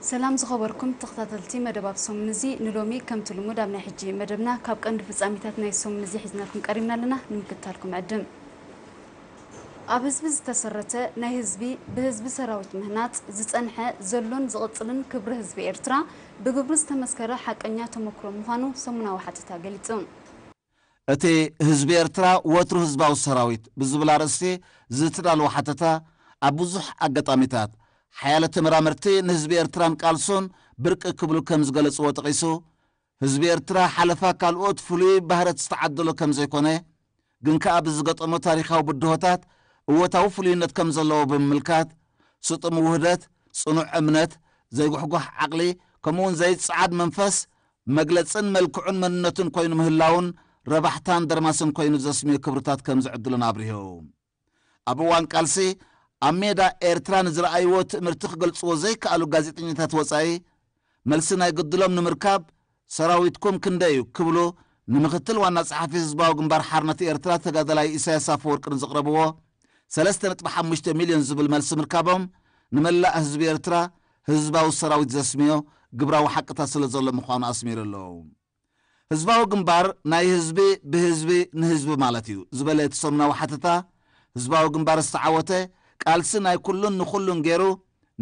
سلام زخبركم تختلطي مدرب سوم نزي نلومي كم تلومو دامنا حجي مدربنا كاب كان في زاميتاتنا سوم نزي حزناكم كريمنا لنا نمكتالكم عدم أبزبز تسرتة نهزبي بهزب سراوت مهنات زت أنحى زلون زغطلن كبر هزب إرترا بقبرز تمسكرة حق أنيا تمكرو مهانو سمنا وحتى تاقلتون أتي هزب إرترا وترو هزباو سراويت بزبلا رسي زتنا الوحتة أبوزح أقطامتات ሓያለ ተመራመርቲ ንህዝቢ ኤርትራን ቃልሶን ብርቂ ክብሉ ከም ዝገለጽዎ ጠቒሱ ህዝቢ ኤርትራ ሓለፋ ካልኦት ፍሉይ ባህረት ዝተዓደሎ ከም ዘይኮነ ግን ከኣ ብዝገጠሞ ታሪካዊ ብድሆታት እወታዊ ፍሉይነት ከም ዘለዎ ብምምልካት ስጡም ውህደት ጽኑዕ እምነት ዘይጉሕጓሕ ዓቕሊ ከምኡውን ዘይጸዓድ መንፈስ መግለጽን መልክዑን መንነትን ኮይኑ ምህላውን ረባሕታን ደርማስን ኮይኑ ዘስምዮ ክብርታት ከም ዝዕድሉን ኣብርሁ ኣብ እዋን ቃልሲ ኣብ ሜዳ ኤርትራ ንዝረኣይዎ ትእምርቲ ክገልጽዎ ዘይከኣሉ ጋዜጠኛታት ወጻኢ መልሲ ናይ ግድሎም ንምርካብ ሰራዊትኩም ክንደ እዩ ክብሉ ንምኽትል ዋና ጸሓፊ ህዝባዊ ግንባር ሓርነት ኤርትራ ተጋዳላይ ኢሳያስ ኣፈወርቂ ንዘቕረብዎ 3.5 ሚልዮን ዝብል መልሲ ምርካቦም ንመላእ ህዝቢ ኤርትራ ህዝባዊ ሰራዊት ዘስምዮ ግብራዊ ሓቅታት ስለ ዘሎ ምዃኑ ኣስሚሩ ኣለዉ ህዝባዊ ግንባር ናይ ህዝቢ ብህዝቢ ንህዝቢ ማለት እዩ ዝበለ እቲ ሰሙናዊ ሓተታ ህዝባዊ ግንባር ዝተዓወተ ቃልሲ ናይ ኩሉን ንኩሉን ገይሩ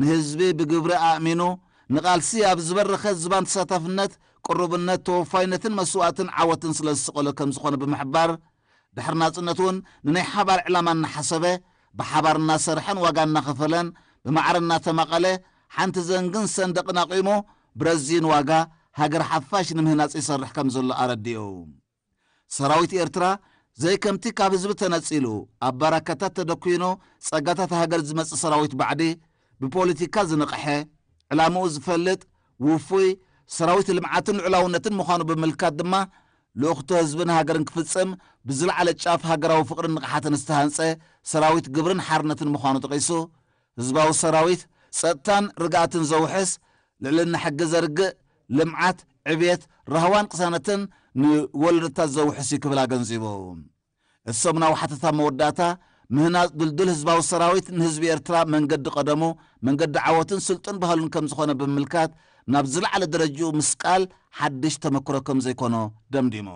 ንህዝቢ ብግብሪ ኣእሚኑ ንቓልሲ ኣብ ዝበረኸ ዝባን ተሳታፍነት ቅሩብነት ተወፋይነትን መስዋእትን ዓወትን ስለ ዝስቐሎ ከም ዝኾነ ብምሕባር ድሕሪ ናጽነት እውን ንናይ ሓባር ዕላማ እናሓሰበ ብሓባር እናሰርሐን ዋጋ እናኸፈለን ብማዕረ እናተማቐለ ሓንቲ ዘንግን ሰንደቕን ኣቒሙ ብረዚን ዋጋ ሃገር ሓፋሽ ንምህናፅ ይሰርሕ ከም ዘሎ ኣረዲኡ ሰራዊት ኤርትራ ዘይከምቲ ካብ ህዝቢ ተነጺሉ ኣብ በረከታት ተደኪኖ ጸጋታት ሃገር ዝመጽእ ሰራዊት ባዕዲ ብፖለቲካ ዝንቕሐ ዕላምኡ ዝፈልጥ ውፉይ ሰራዊት ልምዓትን ንዕላውነትን ምዃኑ ብምልካት ድማ ልእኽቶ ህዝብን ሃገርን ክፍጽም ብዝለዓለ ጫፍ ሃገራዊ ፍቕርን ንቕሓትን ዝተሃንጸ ሰራዊት ግብርን ሓርነትን ምዃኑ ተቒሱ ህዝባዊ ሰራዊት ጸጥታን ርግኣትን ዘውሕስ ልዕልና ሕጊ ዘርግእ ልምዓት ዕብየት ራህዋን ቅሳነትን ንወለዶታት ዘውሕሲ ክብል ኣገንዚቡ እሶም ናብ ሓተታ መወዳእታ ምህናፅ ድልድል ህዝባዊ ሰራዊት ንህዝቢ ኤርትራ መንገዲ ቀደሙ መንገዲ ዓወትን ስልጡን ባህሉን ከም ዝኾነ ብምልካት ናብ ዝለዕለ ደረጅኡ ምስቃል ሓድሽ ተመክሮ ከም ዘይኮኖ ደምዲሙ